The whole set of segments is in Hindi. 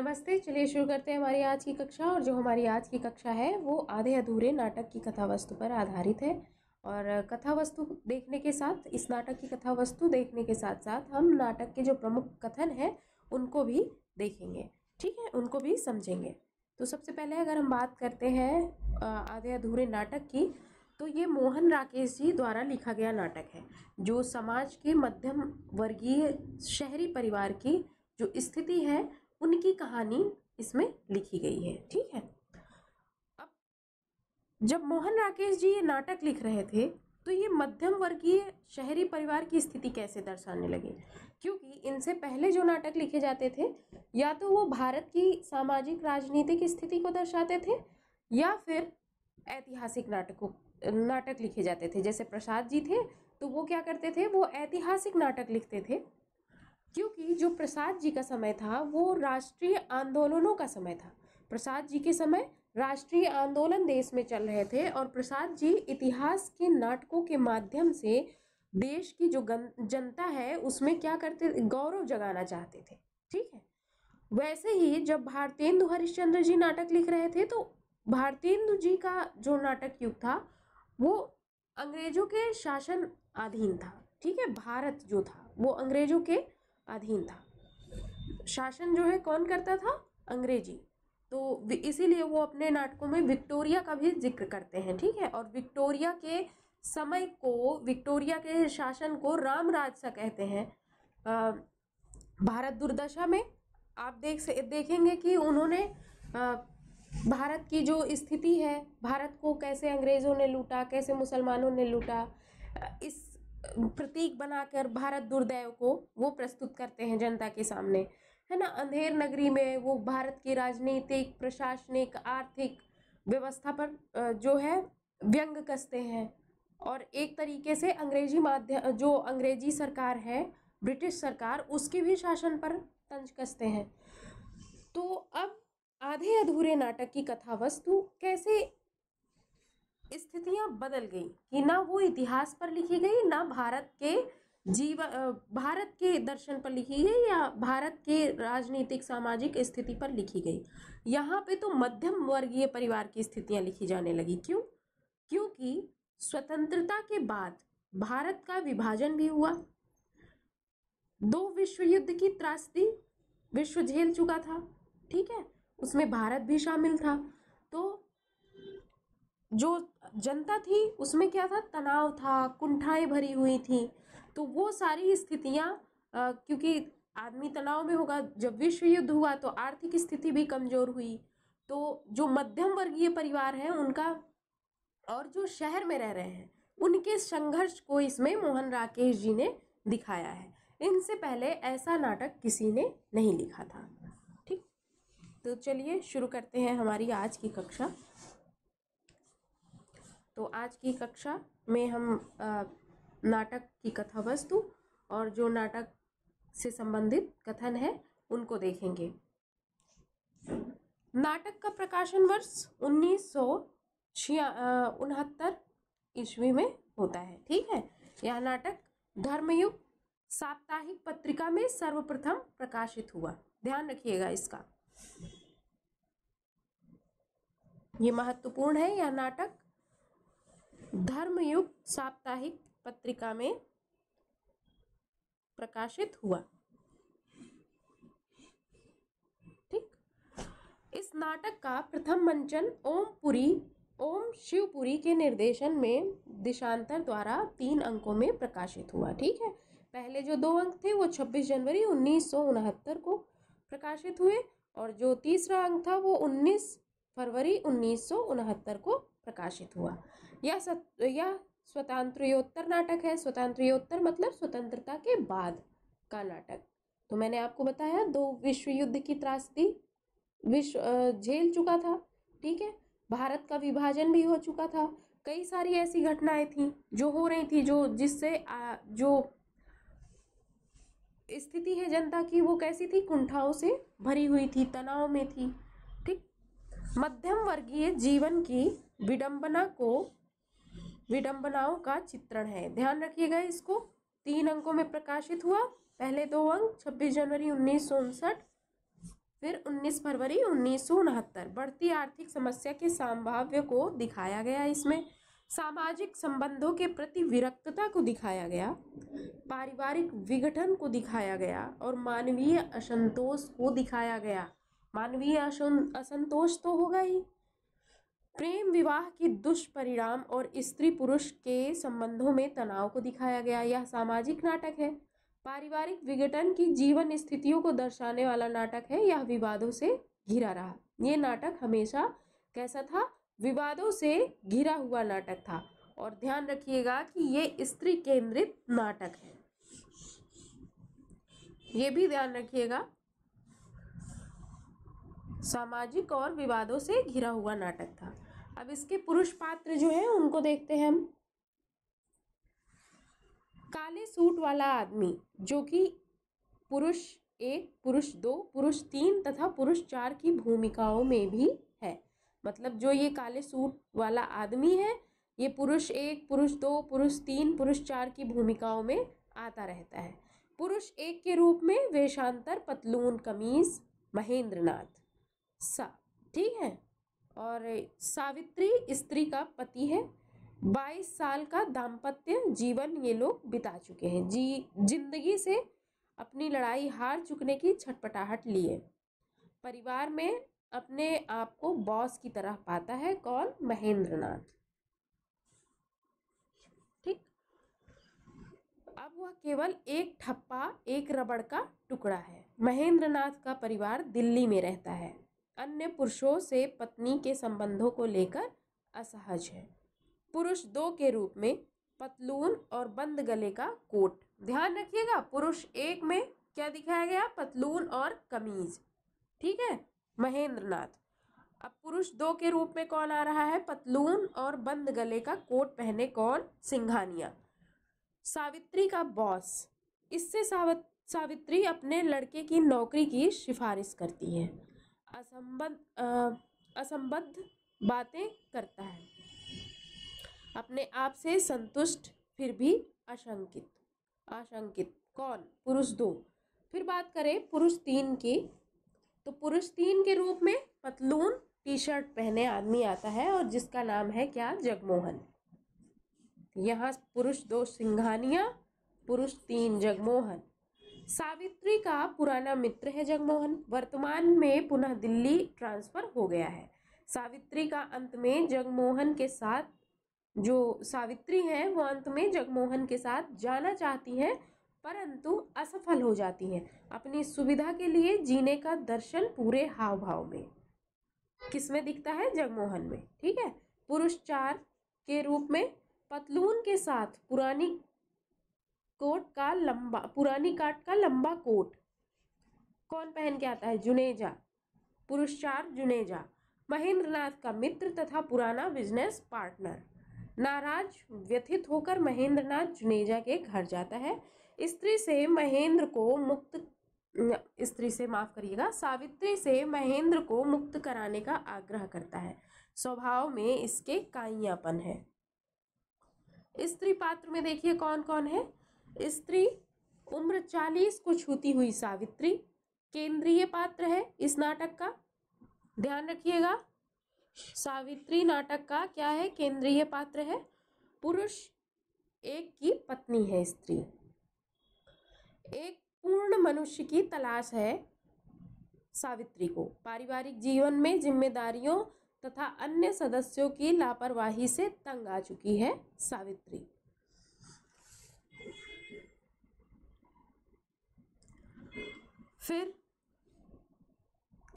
नमस्ते चलिए शुरू करते हैं हमारी आज की कक्षा और जो हमारी आज की कक्षा है वो आधे अधूरे नाटक की कथा वस्तु पर आधारित है और कथा वस्तु देखने के साथ इस नाटक की कथा वस्तु देखने के साथ साथ हम नाटक के जो प्रमुख कथन हैं उनको भी देखेंगे ठीक है उनको भी समझेंगे तो सबसे पहले अगर हम बात करते हैं आधे अधूरे नाटक की तो ये मोहन राकेश जी द्वारा लिखा गया नाटक है जो समाज के मध्यम वर्गीय शहरी परिवार की जो स्थिति है उनकी कहानी इसमें लिखी गई है ठीक है अब जब मोहन राकेश जी ये नाटक लिख रहे थे तो ये मध्यम वर्गीय शहरी परिवार की स्थिति कैसे दर्शाने लगे क्योंकि इनसे पहले जो नाटक लिखे जाते थे या तो वो भारत की सामाजिक राजनीतिक स्थिति को दर्शाते थे या फिर ऐतिहासिक नाटकों नाटक लिखे जाते थे जैसे प्रसाद जी थे तो वो क्या करते थे वो ऐतिहासिक नाटक लिखते थे क्योंकि जो प्रसाद जी का समय था वो राष्ट्रीय आंदोलनों का समय था प्रसाद जी के समय राष्ट्रीय आंदोलन देश में चल रहे थे और प्रसाद जी इतिहास के नाटकों के माध्यम से देश की जो जनता है उसमें क्या करते गौरव जगाना चाहते थे ठीक है वैसे ही जब भारतेंदु हरिश्चंद्र जी नाटक लिख रहे थे तो भारतेंदु जी का जो नाटक युग था वो अंग्रेजों के शासन अधीन था ठीक है भारत जो था वो अंग्रेजों के अधीन था शासन जो है कौन करता था अंग्रेजी तो इसीलिए वो अपने नाटकों में विक्टोरिया का भी जिक्र करते हैं ठीक है और विक्टोरिया के समय को विक्टोरिया के शासन को राम राजसा कहते हैं भारत दुर्दशा में आप देख से देखेंगे कि उन्होंने भारत की जो स्थिति है भारत को कैसे अंग्रेज़ों ने लूटा कैसे मुसलमानों ने लूटा इस प्रतीक बनाकर भारत दुर्दैव को वो प्रस्तुत करते हैं जनता के सामने है ना अंधेर नगरी में वो भारत की राजनीतिक प्रशासनिक आर्थिक व्यवस्था पर जो है व्यंग कसते हैं और एक तरीके से अंग्रेजी माध्यम जो अंग्रेजी सरकार है ब्रिटिश सरकार उसके भी शासन पर तंज कसते हैं तो अब आधे अधूरे नाटक की कथा वस्तु कैसे स्थितियां बदल गई कि ना वो इतिहास पर लिखी गई ना भारत के जीव भारत के दर्शन पर लिखी गई या भारत के राजनीतिक सामाजिक स्थिति पर लिखी गई यहाँ पे तो मध्यम वर्गीय परिवार की स्थितियाँ लिखी जाने लगी क्यों क्योंकि स्वतंत्रता के बाद भारत का विभाजन भी हुआ दो विश्व युद्ध की त्रासदी विश्व झेल चुका था ठीक है उसमें भारत भी शामिल था तो जो जनता थी उसमें क्या था तनाव था कुंठाएं भरी हुई थी तो वो सारी स्थितियाँ क्योंकि आदमी तनाव में होगा जब विश्व युद्ध हुआ तो आर्थिक स्थिति भी कमज़ोर हुई तो जो मध्यम वर्गीय परिवार है उनका और जो शहर में रह रहे हैं उनके संघर्ष को इसमें मोहन राकेश जी ने दिखाया है इनसे पहले ऐसा नाटक किसी ने नहीं लिखा था ठीक तो चलिए शुरू करते हैं हमारी आज की कक्षा तो आज की कक्षा में हम आ, नाटक की कथा वस्तु और जो नाटक से संबंधित कथन है उनको देखेंगे नाटक का प्रकाशन वर्ष उन्नीस सौ उनहत्तर ईस्वी में होता है ठीक है यह नाटक धर्मयुग साप्ताहिक पत्रिका में सर्वप्रथम प्रकाशित हुआ ध्यान रखिएगा इसका ये महत्वपूर्ण है यह नाटक धर्मयुग साप्ताहिक पत्रिका में प्रकाशित हुआ ठीक इस नाटक का प्रथम मंचन ओमपुरी ओम शिवपुरी के निर्देशन में दिशांतर द्वारा तीन अंकों में प्रकाशित हुआ ठीक है पहले जो दो अंक थे वो 26 जनवरी उन्नीस को प्रकाशित हुए और जो तीसरा अंक था वो 19 फरवरी उन्नीस को प्रकाशित हुआ यह सत यह स्वतंत्रोत्तर नाटक है स्वतंत्रोत्तर मतलब स्वतंत्रता के बाद का नाटक तो मैंने आपको बताया दो विश्व युद्ध की त्रासदी विश्व झेल चुका था ठीक है भारत का विभाजन भी हो चुका था कई सारी ऐसी घटनाएं थी जो हो रही थी जो जिससे जो स्थिति है जनता की वो कैसी थी कुंठाओं से भरी हुई थी तनाव में थी ठीक मध्यम वर्गीय जीवन की विडंबना को विडंबनाओं का चित्रण है ध्यान रखिएगा इसको तीन अंकों में प्रकाशित हुआ पहले दो अंक 26 जनवरी उन्नीस फिर 19 फरवरी उन्नीस बढ़ती आर्थिक समस्या के संभाव्य को दिखाया गया इसमें सामाजिक संबंधों के प्रति विरक्तता को दिखाया गया पारिवारिक विघटन को दिखाया गया और मानवीय असंतोष को दिखाया गया मानवीय असंतोष तो होगा ही प्रेम विवाह के दुष्परिणाम और स्त्री पुरुष के संबंधों में तनाव को दिखाया गया यह सामाजिक नाटक है पारिवारिक विघटन की जीवन स्थितियों को दर्शाने वाला नाटक है यह विवादों से घिरा रहा ये नाटक हमेशा कैसा था विवादों से घिरा हुआ नाटक था और ध्यान रखिएगा कि ये स्त्री केंद्रित नाटक है ये भी ध्यान रखिएगा सामाजिक और विवादों से घिरा हुआ नाटक था अब इसके पुरुष पात्र जो है उनको देखते हैं हम काले सूट वाला आदमी जो कि पुरुष एक पुरुष दो पुरुष तीन तथा पुरुष चार की भूमिकाओं में भी है मतलब जो ये काले सूट वाला आदमी है ये पुरुष एक पुरुष दो पुरुष तीन पुरुष चार की भूमिकाओं में आता रहता है पुरुष एक के रूप में वेशांतर पतलून कमीज महेंद्रनाथ सा ठीक है और सावित्री स्त्री का पति है बाईस साल का दाम्पत्य जीवन ये लोग बिता चुके हैं जी जिंदगी से अपनी लड़ाई हार चुकने की छटपटाहट लिए परिवार में अपने आप को बॉस की तरह पाता है कौन महेंद्रनाथ ठीक अब वह केवल एक ठप्पा एक रबड़ का टुकड़ा है महेंद्रनाथ का परिवार दिल्ली में रहता है अन्य पुरुषों से पत्नी के संबंधों को लेकर असहज है पुरुष दो के रूप में पतलून और बंद गले का कोट ध्यान रखिएगा पुरुष एक में क्या दिखाया गया पतलून और कमीज ठीक है महेंद्र नाथ अब पुरुष दो के रूप में कौन आ रहा है पतलून और बंद गले का कोट पहने कौन सिंघानिया सावित्री का बॉस इससे सावित्री अपने लड़के की नौकरी की सिफारिश करती है असंबद्ध असंबद्ध बातें करता है अपने आप से संतुष्ट फिर भी आशंकित आशंकित कौन पुरुष दो फिर बात करें पुरुष तीन की तो पुरुष तीन के रूप में पतलून टी शर्ट पहने आदमी आता है और जिसका नाम है क्या जगमोहन यहाँ पुरुष दो सिंघानिया पुरुष तीन जगमोहन सावित्री का पुराना मित्र है जगमोहन वर्तमान में पुनः दिल्ली ट्रांसफर हो गया है सावित्री का अंत में जगमोहन के साथ जो सावित्री हैं वो अंत में जगमोहन के साथ जाना चाहती हैं परंतु असफल हो जाती हैं अपनी सुविधा के लिए जीने का दर्शन पूरे हाव भाव में किस में दिखता है जगमोहन में ठीक है पुरुष चार के रूप में पतलून के साथ पुरानी कोट का लंबा पुरानी काट का लंबा कोट कौन पहन के आता है जुनेजा पुरुषार जुनेजा महेंद्रनाथ का मित्र तथा पुराना बिजनेस पार्टनर नाराज व्यथित होकर महेंद्रनाथ जुनेजा के घर जाता है स्त्री से महेंद्र को मुक्त स्त्री से माफ करिएगा सावित्री से महेंद्र को मुक्त कराने का आग्रह करता है स्वभाव में इसके काइयापन है स्त्री पात्र में देखिए कौन कौन है स्त्री उम्र चालीस को छूती हुई सावित्री केंद्रीय पात्र है इस नाटक का ध्यान रखिएगा सावित्री नाटक का क्या है केंद्रीय पात्र है पुरुष एक की पत्नी है स्त्री एक पूर्ण मनुष्य की तलाश है सावित्री को पारिवारिक जीवन में जिम्मेदारियों तथा अन्य सदस्यों की लापरवाही से तंग आ चुकी है सावित्री फिर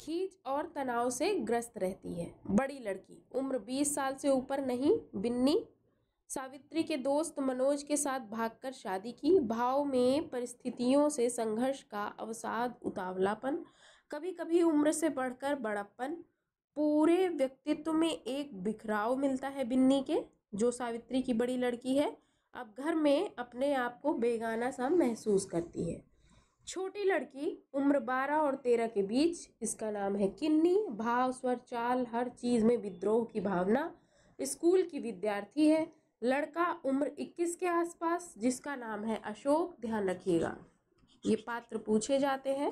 खींच और तनाव से ग्रस्त रहती है बड़ी लड़की उम्र 20 साल से ऊपर नहीं बिन्नी सावित्री के दोस्त मनोज के साथ भागकर शादी की भाव में परिस्थितियों से संघर्ष का अवसाद उतावलापन कभी कभी उम्र से बढ़कर बड़प्पन पूरे व्यक्तित्व में एक बिखराव मिलता है बिन्नी के जो सावित्री की बड़ी लड़की है अब घर में अपने आप को बेगाना सा महसूस करती है छोटी लड़की उम्र बारह और तेरह के बीच इसका नाम है किन्नी भाव स्वर चाल हर चीज़ में विद्रोह की भावना स्कूल की विद्यार्थी है लड़का उम्र 21 के आसपास जिसका नाम है अशोक ध्यान रखिएगा ये पात्र पूछे जाते हैं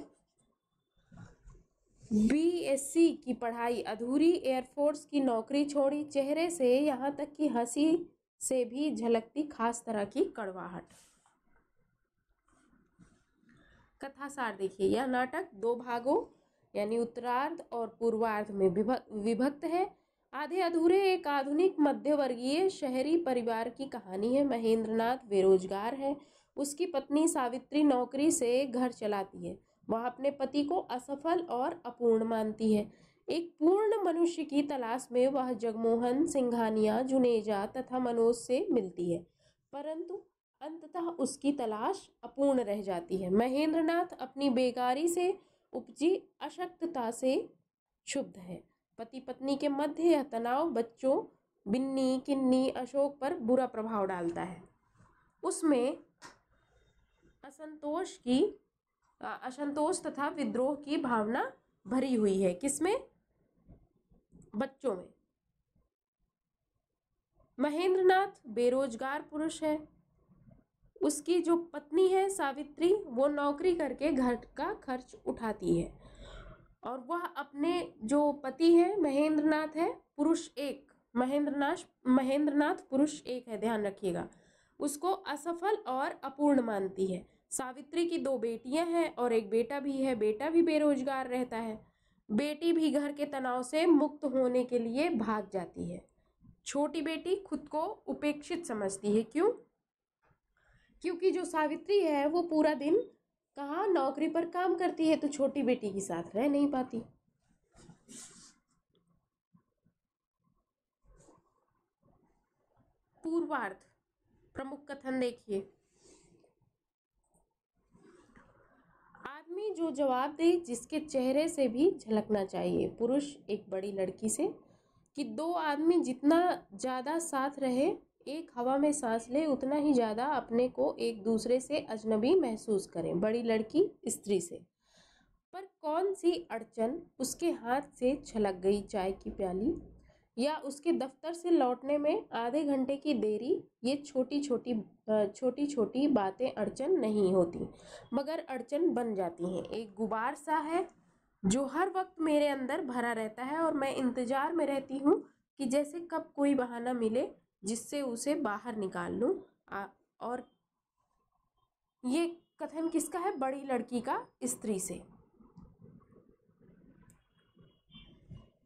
बीएससी की पढ़ाई अधूरी एयरफोर्स की नौकरी छोड़ी चेहरे से यहाँ तक कि हंसी से भी झलकती खास तरह की कड़वाहट कथासार देखिए यह नाटक दो भागों यानी उत्तरार्ध और पूर्वार्ध में विभक्त है आधे अधूरे एक आधुनिक मध्यवर्गीय शहरी परिवार की कहानी है महेंद्रनाथ बेरोजगार है उसकी पत्नी सावित्री नौकरी से घर चलाती है वह अपने पति को असफल और अपूर्ण मानती है एक पूर्ण मनुष्य की तलाश में वह जगमोहन सिंघानिया जुनेजा तथा मनोज से मिलती है परंतु अंततः उसकी तलाश अपूर्ण रह जाती है महेंद्रनाथ अपनी बेगारी से उपजी अशक्तता से क्षुब्ध है पति पत्नी के मध्य यह तनाव बच्चों बिन्नी किन्नी अशोक पर बुरा प्रभाव डालता है उसमें असंतोष की असंतोष तथा विद्रोह की भावना भरी हुई है किसमें बच्चों में महेंद्रनाथ बेरोजगार पुरुष है उसकी जो पत्नी है सावित्री वो नौकरी करके घर का खर्च उठाती है और वह अपने जो पति है महेंद्रनाथ है पुरुष एक महेंद्रनाथ महेंद्रनाथ पुरुष एक है ध्यान रखिएगा उसको असफल और अपूर्ण मानती है सावित्री की दो बेटियां हैं और एक बेटा भी है बेटा भी बेरोजगार रहता है बेटी भी घर के तनाव से मुक्त होने के लिए भाग जाती है छोटी बेटी खुद को उपेक्षित समझती है क्यों क्योंकि जो सावित्री है वो पूरा दिन कहाँ नौकरी पर काम करती है तो छोटी बेटी के साथ रह नहीं पाती पूर्वार्थ प्रमुख कथन देखिए आदमी जो जवाब दे जिसके चेहरे से भी झलकना चाहिए पुरुष एक बड़ी लड़की से कि दो आदमी जितना ज़्यादा साथ रहे एक हवा में सांस लें उतना ही ज़्यादा अपने को एक दूसरे से अजनबी महसूस करें बड़ी लड़की स्त्री से पर कौन सी अड़चन उसके हाथ से छलक गई चाय की प्याली या उसके दफ्तर से लौटने में आधे घंटे की देरी ये छोटी छोटी छोटी छोटी बातें अड़चन नहीं होती मगर अड़चन बन जाती हैं एक गुबार सा है जो हर वक्त मेरे अंदर भरा रहता है और मैं इंतज़ार में रहती हूँ कि जैसे कब कोई बहाना मिले जिससे उसे बाहर निकाल लूँ और ये कथन किसका है बड़ी लड़की का स्त्री से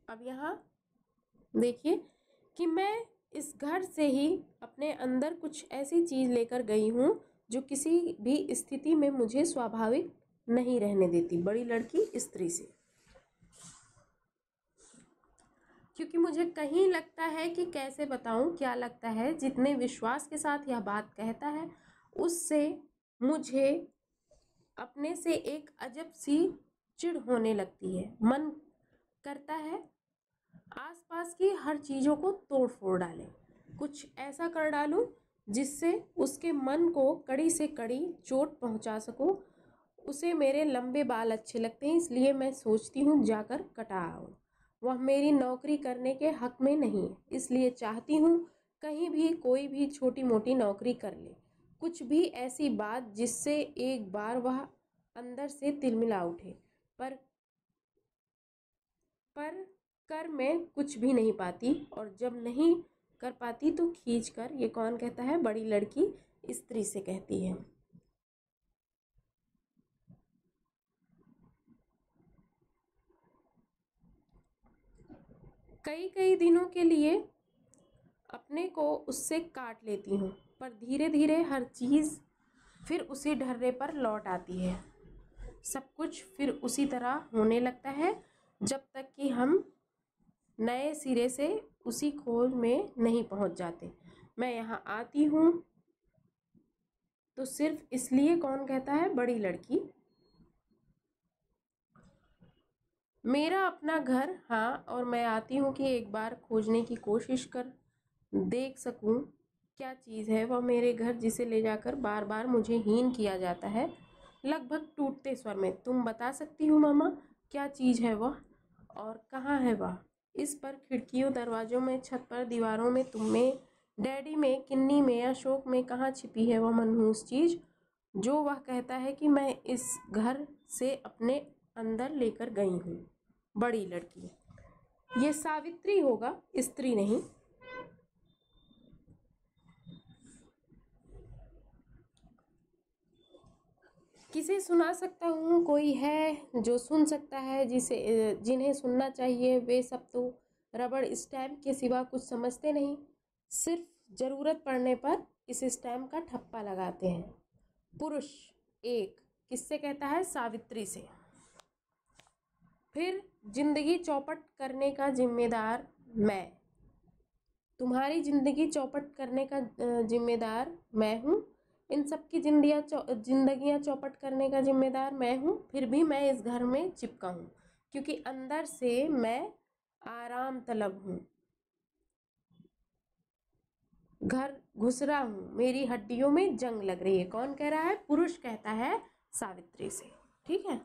अब यहाँ देखिए कि मैं इस घर से ही अपने अंदर कुछ ऐसी चीज़ लेकर गई हूँ जो किसी भी स्थिति में मुझे स्वाभाविक नहीं रहने देती बड़ी लड़की स्त्री से क्योंकि मुझे कहीं लगता है कि कैसे बताऊं क्या लगता है जितने विश्वास के साथ यह बात कहता है उससे मुझे अपने से एक अजब सी चिड़ होने लगती है मन करता है आसपास की हर चीज़ों को तोड़ फोड़ डालें कुछ ऐसा कर डालूं जिससे उसके मन को कड़ी से कड़ी चोट पहुंचा सकूं उसे मेरे लंबे बाल अच्छे लगते हैं इसलिए मैं सोचती हूँ जाकर कटा आऊँ वह मेरी नौकरी करने के हक में नहीं है इसलिए चाहती हूँ कहीं भी कोई भी छोटी मोटी नौकरी कर ले कुछ भी ऐसी बात जिससे एक बार वह अंदर से तिलमिला उठे पर पर कर मैं कुछ भी नहीं पाती और जब नहीं कर पाती तो खींच कर ये कौन कहता है बड़ी लड़की स्त्री से कहती है कई कई दिनों के लिए अपने को उससे काट लेती हूँ पर धीरे धीरे हर चीज़ फिर उसी ढर्रे पर लौट आती है सब कुछ फिर उसी तरह होने लगता है जब तक कि हम नए सिरे से उसी खोज में नहीं पहुंच जाते मैं यहाँ आती हूँ तो सिर्फ इसलिए कौन कहता है बड़ी लड़की मेरा अपना घर हाँ और मैं आती हूँ कि एक बार खोजने की कोशिश कर देख सकूँ क्या चीज़ है वह मेरे घर जिसे ले जाकर बार बार मुझे हीन किया जाता है लगभग टूटते स्वर में तुम बता सकती हो मामा क्या चीज़ है वह और कहाँ है वह इस पर खिड़कियों दरवाज़ों में छत पर दीवारों में तुम में डैडी में किन्नी में अशोक में कहाँ छिपी है वह मनहूस चीज़ जो वह कहता है कि मैं इस घर से अपने अंदर लेकर गई हूँ बड़ी लड़की ये सावित्री होगा स्त्री नहीं किसे सुना सकता हूँ कोई है जो सुन सकता है जिसे जिन्हें सुनना चाहिए वे सब तो रबड़ स्टैम्प के सिवा कुछ समझते नहीं सिर्फ ज़रूरत पड़ने पर इस स्टैम्प का ठप्पा लगाते हैं पुरुष एक किससे कहता है सावित्री से फिर जिंदगी चौपट करने का जिम्मेदार मैं तुम्हारी जिंदगी चौपट करने का जिम्मेदार मैं हूँ इन सब की जिंदियाँ जिंदगियाँ चौपट करने का जिम्मेदार मैं हूँ फिर भी मैं इस घर में चिपका हूँ क्योंकि अंदर से मैं आराम तलब हूँ घर घुस रहा हूँ मेरी हड्डियों में जंग लग रही है कौन कह रहा है पुरुष कहता है सावित्री से ठीक है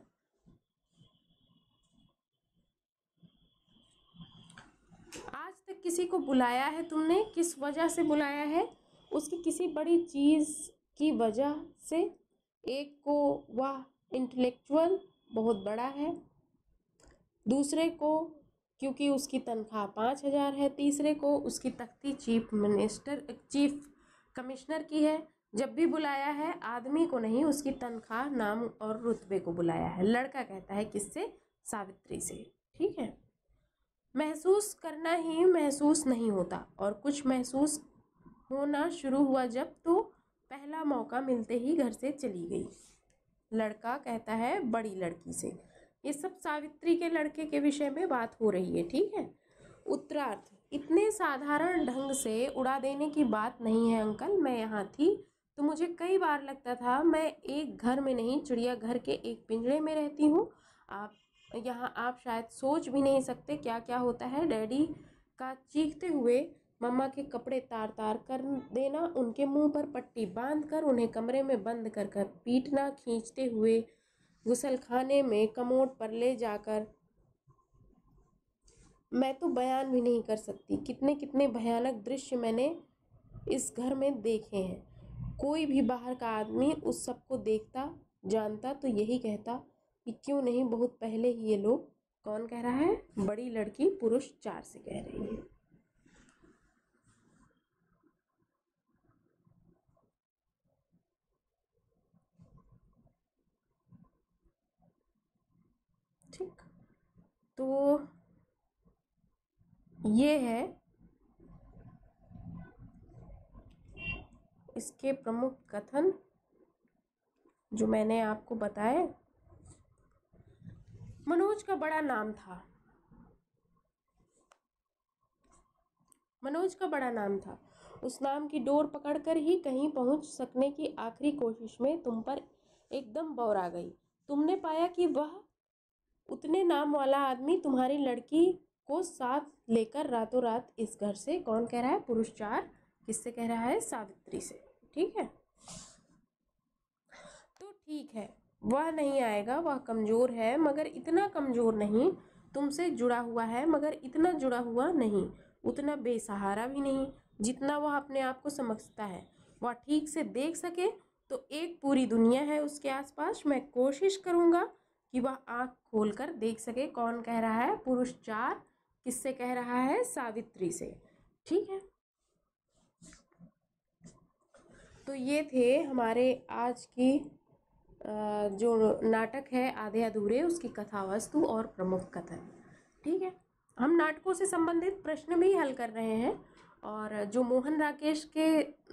किसी को बुलाया है तुमने किस वजह से बुलाया है उसकी किसी बड़ी चीज़ की वजह से एक को वह इंटेलेक्चुअल बहुत बड़ा है दूसरे को क्योंकि उसकी तनख्वाह पाँच हज़ार है तीसरे को उसकी तख्ती चीफ मिनिस्टर चीफ कमिश्नर की है जब भी बुलाया है आदमी को नहीं उसकी तनख्वाह नाम और रुतबे को बुलाया है लड़का कहता है किससे सावित्री से ठीक है महसूस करना ही महसूस नहीं होता और कुछ महसूस होना शुरू हुआ जब तो पहला मौका मिलते ही घर से चली गई लड़का कहता है बड़ी लड़की से ये सब सावित्री के लड़के के विषय में बात हो रही है ठीक है उत्तरार्थ इतने साधारण ढंग से उड़ा देने की बात नहीं है अंकल मैं यहाँ थी तो मुझे कई बार लगता था मैं एक घर में नहीं चिड़िया घर के एक पिंजरे में रहती हूँ आप यहाँ आप शायद सोच भी नहीं सकते क्या क्या होता है डैडी का चीखते हुए मम्मा के कपड़े तार तार कर देना उनके मुंह पर पट्टी बांध कर उन्हें कमरे में बंद कर कर पीटना खींचते हुए गुसल खाने में कमोड पर ले जाकर मैं तो बयान भी नहीं कर सकती कितने कितने भयानक दृश्य मैंने इस घर में देखे हैं कोई भी बाहर का आदमी उस सब को देखता जानता तो यही कहता कि क्यों नहीं बहुत पहले ही ये लोग कौन कह रहा है बड़ी लड़की पुरुष चार से कह रही है ठीक तो ये है इसके प्रमुख कथन जो मैंने आपको बताए मनोज का बड़ा नाम था मनोज का बड़ा नाम था उस नाम की डोर पकड़कर ही कहीं पहुंच सकने की आखिरी कोशिश में तुम पर एकदम बौर आ गई तुमने पाया कि वह उतने नाम वाला आदमी तुम्हारी लड़की को साथ लेकर रातों रात इस घर से कौन कह रहा है पुरुष चार किससे कह रहा है सावित्री से ठीक है तो ठीक है वह नहीं आएगा वह कमज़ोर है मगर इतना कमज़ोर नहीं तुमसे जुड़ा हुआ है मगर इतना जुड़ा हुआ नहीं उतना बेसहारा भी नहीं जितना वह अपने आप को समझता है वह ठीक से देख सके तो एक पूरी दुनिया है उसके आसपास मैं कोशिश करूँगा कि वह आँख खोल कर देख सके कौन कह रहा है पुरुष चार किससे कह रहा है सावित्री से ठीक है तो ये थे हमारे आज की जो नाटक है आधे अधूरे उसकी कथा वस्तु और प्रमुख कथन ठीक है हम नाटकों से संबंधित प्रश्न भी हल कर रहे हैं और जो मोहन राकेश के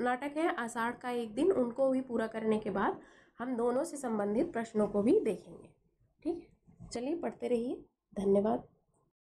नाटक हैं आषाढ़ का एक दिन उनको भी पूरा करने के बाद हम दोनों से संबंधित प्रश्नों को भी देखेंगे ठीक है चलिए पढ़ते रहिए धन्यवाद